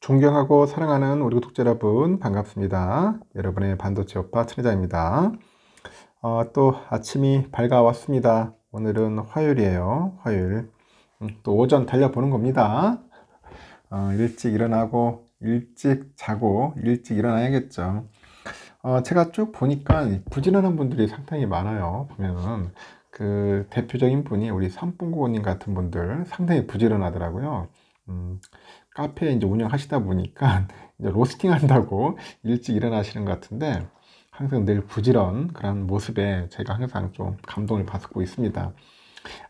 존경하고 사랑하는 우리 구독자여러분 반갑습니다. 여러분의 반도체 오빠 천혜자입니다. 어, 또 아침이 밝아왔습니다. 오늘은 화요일이에요. 화요일. 음, 또 오전 달려보는 겁니다. 어, 일찍 일어나고 일찍 자고 일찍 일어나야겠죠. 어, 제가 쭉 보니까 부지런한 분들이 상당히 많아요. 보면은 그 대표적인 분이 우리 삼봉고님 같은 분들 상당히 부지런하더라고요. 음, 카페 이제 운영하시다 보니까 이제 로스팅 한다고 일찍 일어나시는 것 같은데 항상 늘 부지런 그런 모습에 제가 항상 좀 감동을 받고 있습니다.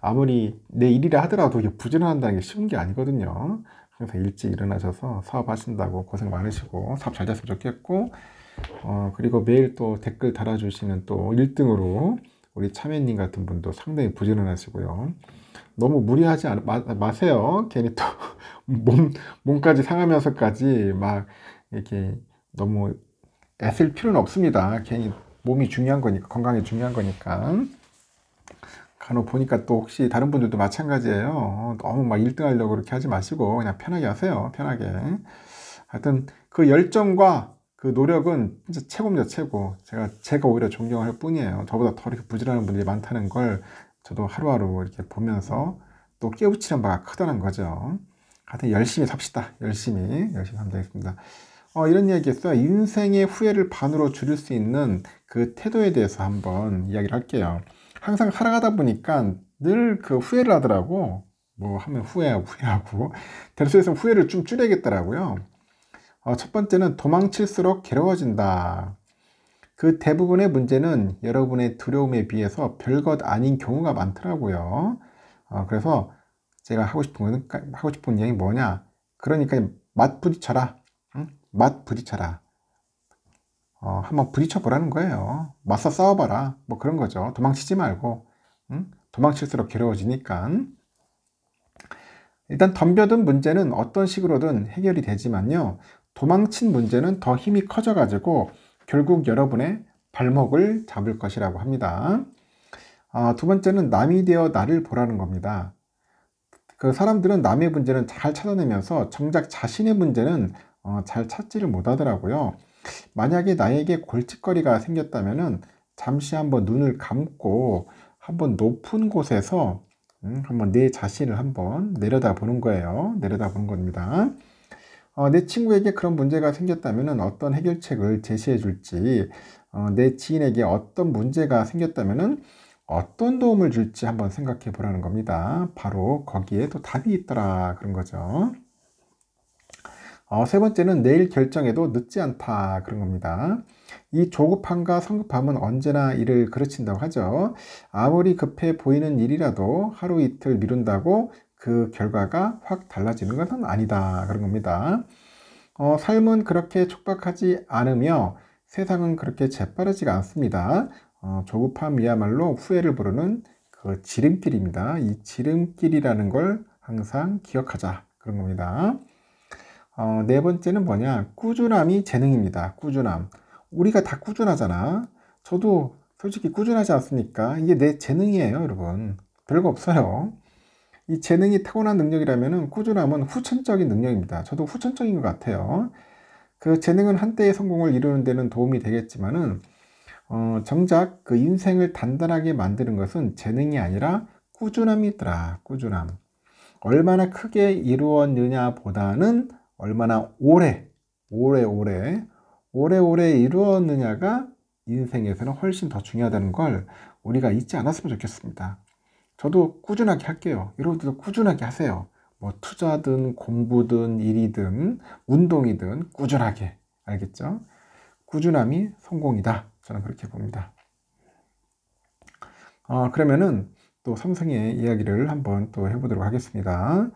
아무리 내 일이라 하더라도 이게 부지런한다는 게 쉬운 게 아니거든요. 항상 일찍 일어나셔서 사업하신다고 고생 많으시고 사업 잘 됐으면 좋겠고 어, 그리고 매일 또 댓글 달아주시는 또 1등으로 우리 참외님 같은 분도 상당히 부지런하시고요. 너무 무리하지 않, 마, 마세요. 괜히 또 몸, 몸까지 상하면서까지 막 이렇게 너무 애쓸 필요는 없습니다. 괜히 몸이 중요한 거니까, 건강이 중요한 거니까. 간혹 보니까 또 혹시 다른 분들도 마찬가지예요. 너무 막 1등 하려고 그렇게 하지 마시고 그냥 편하게 하세요. 편하게. 하여튼 그 열정과 그 노력은 진짜 최고입니다, 최고. 제가, 제가 오히려 존경할 뿐이에요. 저보다 더 이렇게 부지런한 분들이 많다는 걸 저도 하루하루 이렇게 보면서 또 깨우치는 바가 크다는 거죠. 하여튼 열심히 삽시다. 열심히, 열심히 하면 되겠습니다. 어, 이런 이야기에서 인생의 후회를 반으로 줄일 수 있는 그 태도에 대해서 한번 이야기를 할게요. 항상 살아가다 보니까 늘 그 후회를 하더라고. 뭐 하면 후회하고 후회하고. 대수에서 후회를 좀 줄여야겠더라고요. 어, 첫 번째는 도망칠수록 괴로워진다. 그 대부분의 문제는 여러분의 두려움에 비해서 별것 아닌 경우가 많더라고요. 어, 그래서 제가 하고 싶은 거는 하고 싶은 얘기 뭐냐? 그러니까 맛 부딪혀라, 응? 맛 부딪혀라. 어, 한번 부딪혀 보라는 거예요. 맞서 싸워봐라, 뭐 그런 거죠. 도망치지 말고, 응? 도망칠수록 괴로워지니까. 일단 덤벼든 문제는 어떤 식으로든 해결이 되지만요. 도망친 문제는 더 힘이 커져가지고 결국 여러분의 발목을 잡을 것이라고 합니다. 아, 두 번째는 남이 되어 나를 보라는 겁니다. 그 사람들은 남의 문제는 잘 찾아내면서 정작 자신의 문제는 어, 잘 찾지를 못하더라고요. 만약에 나에게 골칫거리가 생겼다면 잠시 한번 눈을 감고 한번 높은 곳에서 음, 한번 내 자신을 한번 내려다보는 거예요. 내려다보는 겁니다. 어, 내 친구에게 그런 문제가 생겼다면 어떤 해결책을 제시해 줄지 어, 내 지인에게 어떤 문제가 생겼다면 어떤 도움을 줄지 한번 생각해 보라는 겁니다. 바로 거기에 또 답이 있더라 그런 거죠. 어, 세 번째는 내일 결정해도 늦지 않다 그런 겁니다. 이 조급함과 성급함은 언제나 일을 그르친다고 하죠. 아무리 급해 보이는 일이라도 하루 이틀 미룬다고 그 결과가 확 달라지는 것은 아니다. 그런 겁니다. 어, 삶은 그렇게 촉박하지 않으며 세상은 그렇게 재빠르지가 않습니다. 어, 조급함이야말로 후회를 부르는 그 지름길입니다. 이 지름길이라는 걸 항상 기억하자. 그런 겁니다. 어, 네 번째는 뭐냐? 꾸준함이 재능입니다. 꾸준함. 우리가 다 꾸준하잖아. 저도 솔직히 꾸준하지 않습니까? 이게 내 재능이에요, 여러분. 별거 없어요. 이 재능이 타고난 능력이라면 꾸준함은 후천적인 능력입니다. 저도 후천적인 것 같아요. 그 재능은 한때의 성공을 이루는 데는 도움이 되겠지만은 어, 정작 그 인생을 단단하게 만드는 것은 재능이 아니라 꾸준함이더라. 꾸준함. 얼마나 크게 이루었느냐 보다는 얼마나 오래, 오래오래, 오래오래 이루었느냐가 인생에서는 훨씬 더 중요하다는 걸 우리가 잊지 않았으면 좋겠습니다. 저도 꾸준하게 할게요. 여러분들도 꾸준하게 하세요. 뭐 투자든 공부든 일이든 운동이든 꾸준하게 알겠죠? 꾸준함이 성공이다. 저는 그렇게 봅니다. 어, 그러면은 또 삼성의 이야기를 한번 또 해보도록 하겠습니다.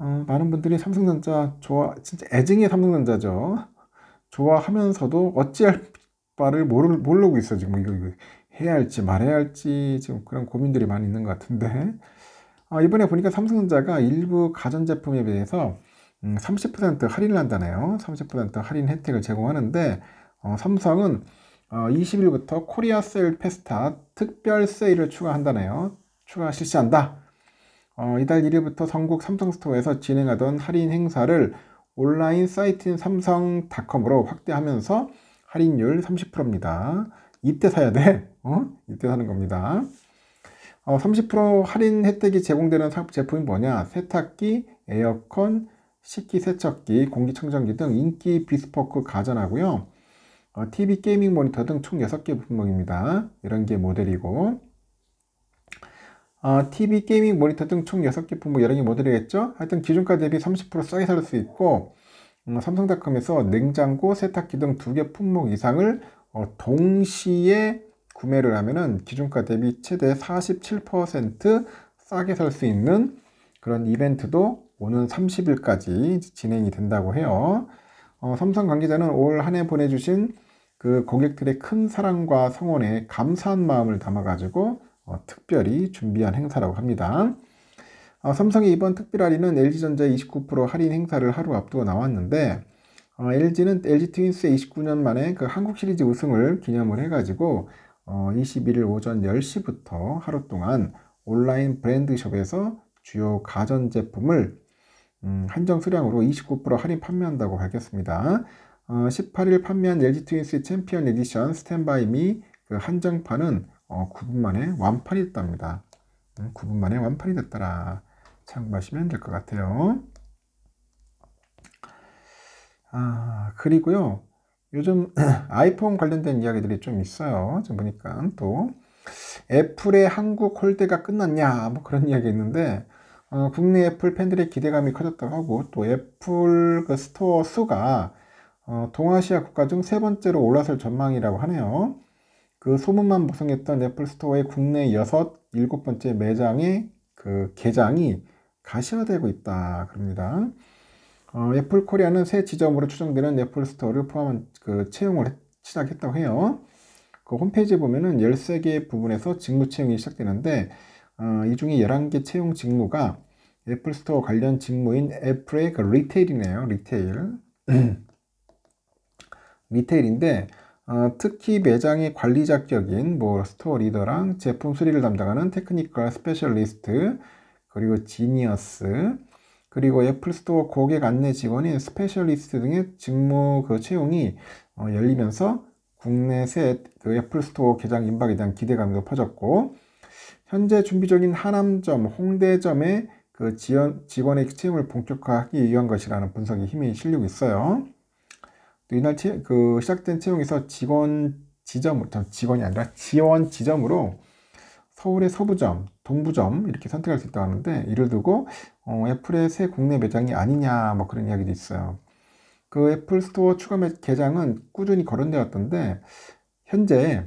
어, 많은 분들이 삼성전자 좋아, 진짜 애증의 삼성전자죠. 좋아하면서도 어찌할 바를 모르, 모르고 있어 지금 이거, 이거, 해야 할지 말해야 할지 지금 그런 고민들이 많이 있는 것 같은데 아, 이번에 보니까 삼성전자가 일부 가전제품에 비해서 음, 30% 할인을 한다네요. 30% 할인 혜택을 제공하는데 어, 삼성은 어, 20일부터 코리아 세일 페스타 특별 세일을 추가한다네요. 추가 실시한다. 어, 이달 1일부터 전국 삼성 스토어에서 진행하던 할인 행사를 온라인 사이트인 삼성닷컴으로 확대하면서 할인율 30%입니다. 이때 사야 돼. 어? 이때 사는 겁니다. 어, 30% 할인 혜택이 제공되는 제품이 뭐냐? 세탁기, 에어컨, 식기세척기, 공기청정기 등 인기 비스포크 가전하고요. 어, TV 게이밍 모니터 등 총 6개 품목입니다. 이런 게 모델이고 어, TV 게이밍 모니터 등 총 6개 품목 여러 개 모델이겠죠? 하여튼 기준가 대비 30% 싸게 살 수 있고 음, 삼성닷컴에서 냉장고, 세탁기 등 두 개 품목 이상을 어, 동시에 구매를 하면은 기준가 대비 최대 47% 싸게 살 수 있는 그런 이벤트도 오는 30일까지 진행이 된다고 해요. 어, 삼성 관계자는 올 한 해 보내주신 그 고객들의 큰 사랑과 성원에 감사한 마음을 담아가지고 어, 특별히 준비한 행사라고 합니다. 어, 삼성의 이번 특별 할인은 LG전자의 29% 할인 행사를 하루 앞두고 나왔는데 어, LG는 LG 트윈스의 29년 만에 그 한국 시리즈 우승을 기념을 해가지고 어, 21일 오전 10시부터 하루 동안 온라인 브랜드숍에서 주요 가전제품을 음, 한정 수량으로 29% 할인 판매한다고 밝혔습니다. 어, 18일 판매한 LG 트윈스 의 챔피언 에디션 스탠바이 미그 한정판은 어, 9분 만에 완판이 됐답니다. 음, 9분 만에 완판이 됐더라. 참고하시면 될 것 같아요. 아, 그리고요. 요즘 아이폰 관련된 이야기들이 좀 있어요. 지금 보니까 또 애플의 한국 홀대가 끝났냐 뭐 그런 이야기 있는데 어, 국내 애플 팬들의 기대감이 커졌다고 하고 또 애플 그 스토어 수가 어, 동아시아 국가 중 세 번째로 올라설 전망이라고 하네요. 그 소문만 보성했던 애플 스토어의 국내 여섯, 일곱 번째 매장의 그 개장이 가시화되고 있다. 그럽니다. 어, 애플 코리아는 새 지점으로 추정되는 애플 스토어를 포함한 그 채용을 시작했다고 해요. 그 홈페이지에 보면은 13개 부분에서 직무 채용이 시작되는데 어, 이 중에 11개 채용 직무가 애플 스토어 관련 직무인 애플의 그 리테일이네요. 리테일. 리테일인데 어, 특히 매장의 관리자격인 뭐 스토어 리더랑 제품 수리를 담당하는 테크니컬 스페셜리스트 그리고 지니어스 그리고 애플 스토어 고객 안내 직원인 스페셜리스트 등의 직무 그 채용이 어, 열리면서 국내 새그 애플 스토어 개장 임박에 대한 기대감이 높아졌고 현재 준비 중인 하남점, 홍대점의 그 지원, 직원의 채용을 본격화하기 위한 것이라는 분석에 힘이 실리고 있어요. 또 이날 채, 그 시작된 채용에서 직원 지점, 직원이 아니라 지원 지점으로 서울의 서부점, 동부점 이렇게 선택할 수 있다고 하는데 이를 두고 어, 애플의 새 국내 매장이 아니냐 뭐 그런 이야기도 있어요. 그 애플 스토어 추가 매장은 꾸준히 거론되었던데 현재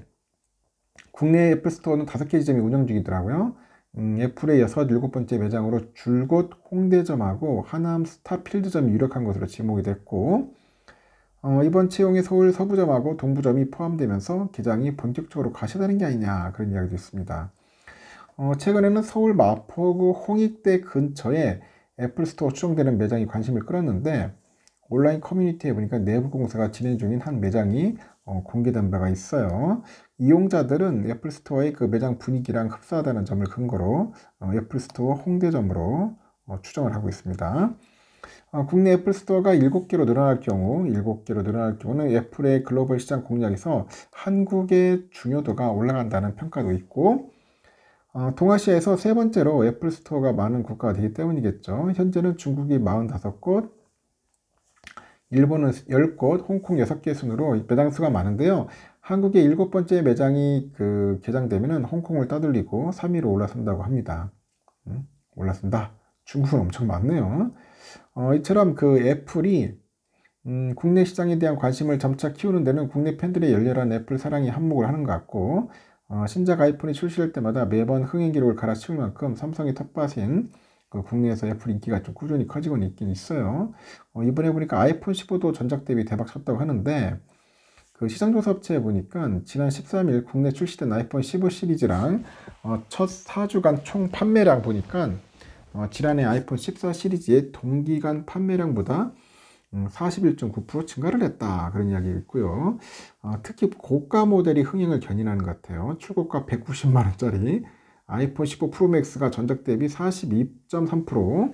국내 애플 스토어는 다섯 개 지점이 운영 중이더라고요. 음, 애플의 여섯, 일곱 번째 매장으로 줄곧 홍대점하고 하남 스타필드점이 유력한 것으로 지목이 됐고 어, 이번 채용에 서울 서부점하고 동부점이 포함되면서 개장이 본격적으로 가시되는게 아니냐 그런 이야기도 있습니다. 어, 최근에는 서울 마포구 홍익대 근처에 애플스토어 추정되는 매장이 관심을 끌었는데 온라인 커뮤니티에 보니까 내부 공사가 진행 중인 한 매장이 어, 공개된 바가 있어요. 이용자들은 애플스토어의 그 매장 분위기랑 흡사하다는 점을 근거로 어, 애플스토어 홍대점으로 어, 추정을 하고 있습니다. 어, 국내 애플스토어가 7개로 늘어날 경우, 7개로 늘어날 경우는 애플의 글로벌 시장 공략에서 한국의 중요도가 올라간다는 평가도 있고, 아, 동아시아에서 세 번째로 애플 스토어가 많은 국가가 되기 때문이겠죠. 현재는 중국이 45곳, 일본은 10곳, 홍콩 6개 순으로 매장 수가 많은데요. 한국의 일곱 번째 매장이 그 개장되면 홍콩을 따돌리고 3위로 올라선다고 합니다. 음, 올라선다. 중국은 엄청 많네요. 어, 이처럼 그 애플이 음, 국내 시장에 대한 관심을 점차 키우는 데는 국내 팬들의 열렬한 애플 사랑이 한몫을 하는 것 같고 어, 신작 아이폰이 출시될 때마다 매번 흥행 기록을 갈아치울 만큼 삼성의 텃밭인 그 국내에서 애플 인기가 좀 꾸준히 커지고 있긴 있어요. 어, 이번에 보니까 아이폰 15도 전작 대비 대박 쳤다고 하는데 그 시장조사 업체에 보니까 지난 13일 국내 출시된 아이폰 15 시리즈랑 어, 첫 4주간 총 판매량 보니까 어, 지난해 아이폰 14 시리즈의 동기간 판매량보다 41.9% 음, 증가를 했다 그런 이야기가 있고요. 아, 특히 고가 모델이 흥행을 견인하는 것 같아요. 출고가 190만 원짜리 아이폰 15 프로맥스가 전작 대비 42.3%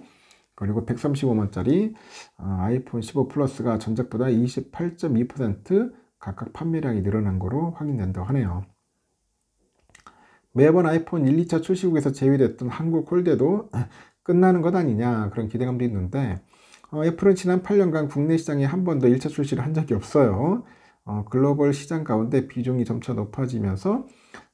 그리고 135만원짜리 아, 아이폰 15 플러스가 전작보다 28.2% 각각 판매량이 늘어난 것으로 확인된다고 하네요. 매번 아이폰 1, 2차 출시국에서 제외됐던 한국 홀대도 끝나는 것 아니냐 그런 기대감도 있는데 어, 애플은 지난 8년간 국내 시장에 한 번도 1차 출시를 한 적이 없어요. 어, 글로벌 시장 가운데 비중이 점차 높아지면서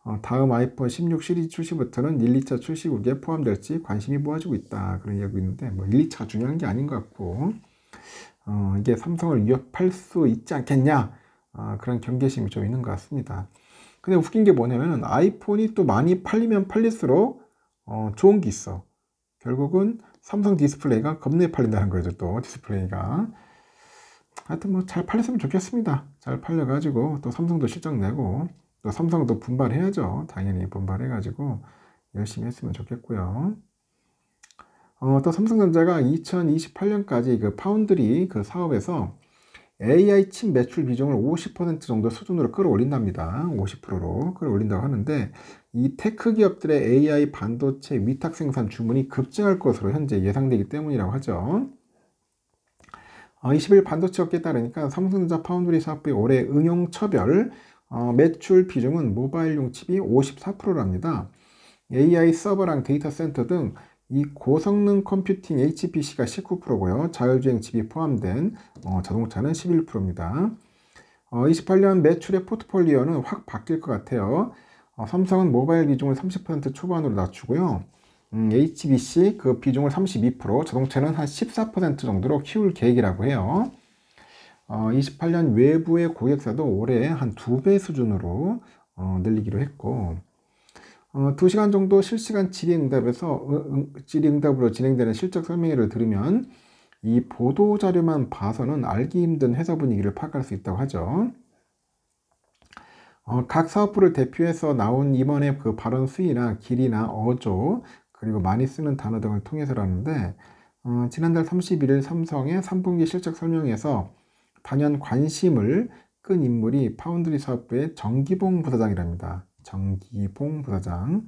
어, 다음 아이폰 16 시리즈 출시부터는 1, 2차 출시국에 포함될지 관심이 모아지고 있다. 그런 이야기 있는데 뭐 1, 2차 중요한 게 아닌 것 같고 어, 이게 삼성을 위협할 수 있지 않겠냐 어, 그런 경계심이 좀 있는 것 같습니다. 근데 웃긴 게 뭐냐면 아이폰이 또 많이 팔리면 팔릴수록 어, 좋은 게 있어. 결국은 삼성 디스플레이가 겁내 팔린다는 거죠. 또 디스플레이가. 하여튼 뭐 잘 팔렸으면 좋겠습니다. 잘 팔려가지고 또 삼성도 실적 내고 또 삼성도 분발해야죠. 당연히 분발해가지고 열심히 했으면 좋겠고요. 어, 또 삼성전자가 2028년까지 그 파운드리 그 사업에서 AI 칩 매출 비중을 50% 정도 수준으로 끌어올린답니다. 50%로 끌어올린다고 하는데 이 테크 기업들의 AI 반도체 위탁 생산 주문이 급증할 것으로 현재 예상되기 때문이라고 하죠. 20일 어, 반도체 업계에 따르니까 삼성전자 파운드리 사업부의 올해 응용처별 어, 매출 비중은 모바일용 칩이 54%랍니다. AI 서버랑 데이터 센터 등이 고성능 컴퓨팅 HPC가 19%고요. 자율주행 칩이 포함된 어, 자동차는 11%입니다. 어, 28년 매출의 포트폴리오는 확 바뀔 것 같아요. 어, 삼성은 모바일 비중을 30% 초반으로 낮추고요. 음, HBC 그 비중을 32%, 자동차는 한 14% 정도로 키울 계획이라고 해요. 어, 28년 외부의 고객사도 올해 한 두 배 수준으로 어, 늘리기로 했고, 어, 2시간 정도 실시간 질의응답에서 질의응답으로 진행되는 실적 설명회를 들으면 이 보도 자료만 봐서는 알기 힘든 회사 분위기를 파악할 수 있다고 하죠. 어, 각 사업부를 대표해서 나온 임원의 그 발언 수위나 길이나 어조 그리고 많이 쓰는 단어 등을 통해서라는데 어, 지난달 31일 삼성의 3분기 실적 설명에서 단연 관심을 끈 인물이 파운드리 사업부의 정기봉 부사장이랍니다. 정기봉 부사장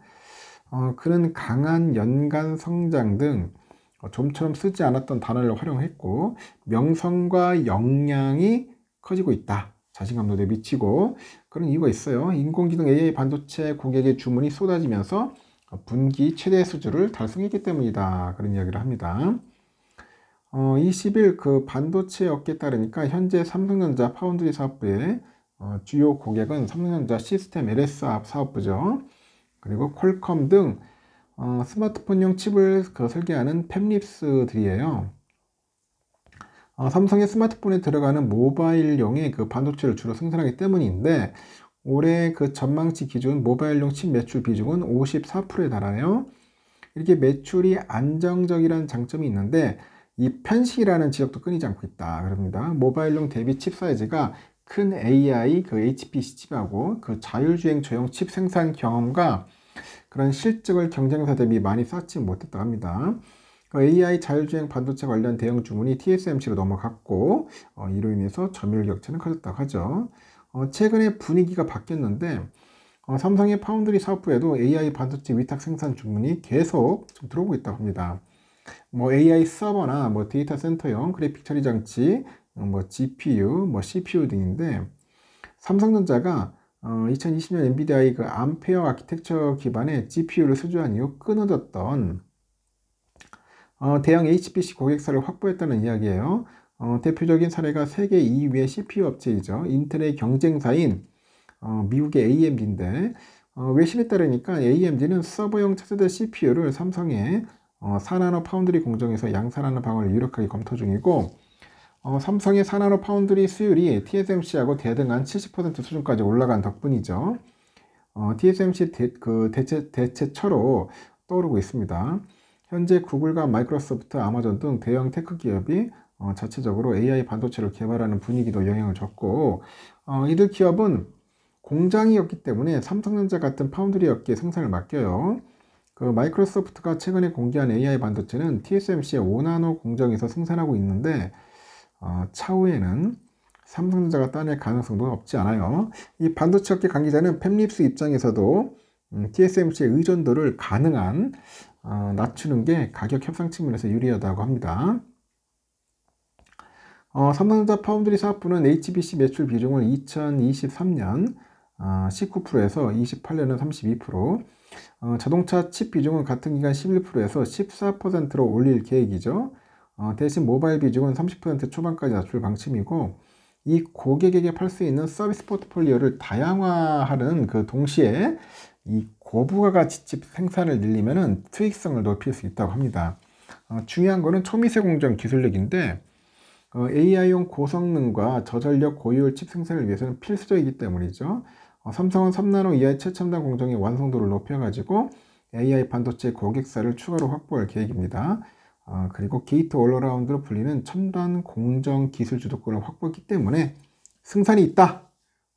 어, 그는 강한 연간 성장 등 어, 좀처럼 쓰지 않았던 단어를 활용했고 명성과 역량이 커지고 있다. 자신감도 미치고 그런 이유가 있어요. 인공지능 AI 반도체 고객의 주문이 쏟아지면서 어, 분기 최대 수주를 달성했기 때문이다. 그런 이야기를 합니다. 어, 20일 그 반도체 업계 따르니까 현재 삼성전자 파운드리 사업부에 어, 주요 고객은 삼성전자 시스템 LS 앞 사업부죠. 그리고 퀄컴 등 어, 스마트폰용 칩을 그 설계하는 펩립스들이에요 어, 삼성의 스마트폰에 들어가는 모바일용의 그 반도체를 주로 생산하기 때문인데 올해 그 전망치 기준 모바일용 칩 매출 비중은 54%에 달하네요. 이렇게 매출이 안정적이라는 장점이 있는데 이 편식이라는 지적도 끊이지 않고 있다. 그럽니다. 모바일용 대비 칩 사이즈가 큰 AI 그 HPC 칩하고 그 자율주행 조형 칩 생산 경험과 그런 실적을 경쟁사 대비 많이 쌓지 못했다고 합니다. 그 AI 자율주행 반도체 관련 대형 주문이 TSMC로 넘어갔고 어, 이로 인해서 점유율 격차는 커졌다고 하죠. 어, 최근에 분위기가 바뀌었는데 어, 삼성의 파운드리 사업부에도 AI 반도체 위탁 생산 주문이 계속 좀 들어오고 있다고 합니다. 뭐 AI 서버나 뭐 데이터 센터용 그래픽 처리 장치, 뭐 GPU, 뭐 CPU 등인데 삼성전자가 어, 2020년 엔비디아의 그 암페어 아키텍처 기반의 GPU를 소주한 이후 끊어졌던 어, 대형 HPC 고객사를 확보했다는 이야기예요. 어, 대표적인 사례가 세계 2위의 CPU 업체이죠. 인텔의 경쟁사인 어, 미국의 AMD인데 어, 외신에 따르니까 AMD는 서버용 차세대 CPU를 삼성의 어, 산나노 파운드리 공정에서 양산하는 방안을 유력하게 검토 중이고 어, 삼성의 사나노 파운드리 수율이 TSMC하고 대등한 70% 수준까지 올라간 덕분이죠. 어, TSMC 대, 그 대체, 대체처로 떠오르고 있습니다. 현재 구글과 마이크로소프트, 아마존 등 대형 테크 기업이 어, 자체적으로 AI 반도체를 개발하는 분위기도 영향을 줬고 어, 이들 기업은 공장이었기 때문에 삼성전자 같은 파운드리 업계에 생산을 맡겨요. 그 마이크로소프트가 최근에 공개한 AI 반도체는 TSMC의 5나노 공정에서 생산하고 있는데 아, 차후에는 삼성전자가 따낼 가능성도 없지 않아요. 이 반도체 업계 관계자는 팹립스 입장에서도 음, TSMC의 의존도를 가능한 어, 낮추는 게 가격 협상 측면에서 유리하다고 합니다. 어, 삼성전자 파운드리 사업부는 HBC 매출 비중을 2023년 어, 19%에서 28년은 32%, 어, 자동차 칩 비중은 같은 기간 11%에서 14%로 올릴 계획이죠. 어, 대신 모바일 비중은 30% 초반까지 낮출 방침이고 이 고객에게 팔 수 있는 서비스 포트폴리오를 다양화하는 그 동시에 이 고부가 가치집 생산을 늘리면은 수익성을 높일 수 있다고 합니다. 어, 중요한 거는 초미세 공정 기술력인데 어, AI용 고성능과 저전력 고효율 칩 생산을 위해서는 필수적이기 때문이죠. 어, 삼성은 3나노 이하의 최첨단 공정의 완성도를 높여가지고 AI 반도체 고객사를 추가로 확보할 계획입니다. 아, 그리고 게이트 올로라운드로 불리는 첨단 공정 기술 주도권을 확보했기 때문에 승산이 있다.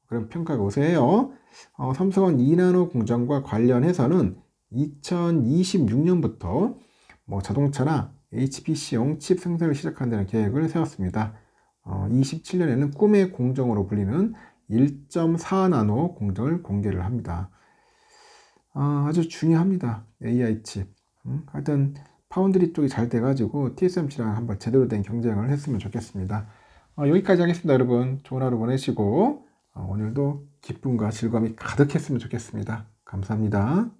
그럼 평가가 우세해요. 어, 삼성은 2나노 공정과 관련해서는 2026년부터 뭐 자동차나 HPC용 칩 생산을 시작한다는 계획을 세웠습니다. 어, 27년에는 꿈의 공정으로 불리는 1.4나노 공정을 공개를 합니다. 아, 아주 중요합니다. AI 칩. 음, 하여튼 파운드리 쪽이 잘 돼가지고 TSMC랑 한번 제대로 된 경쟁을 했으면 좋겠습니다. 어, 여기까지 하겠습니다. 여러분 좋은 하루 보내시고 어, 오늘도 기쁨과 즐거움이 가득했으면 좋겠습니다. 감사합니다.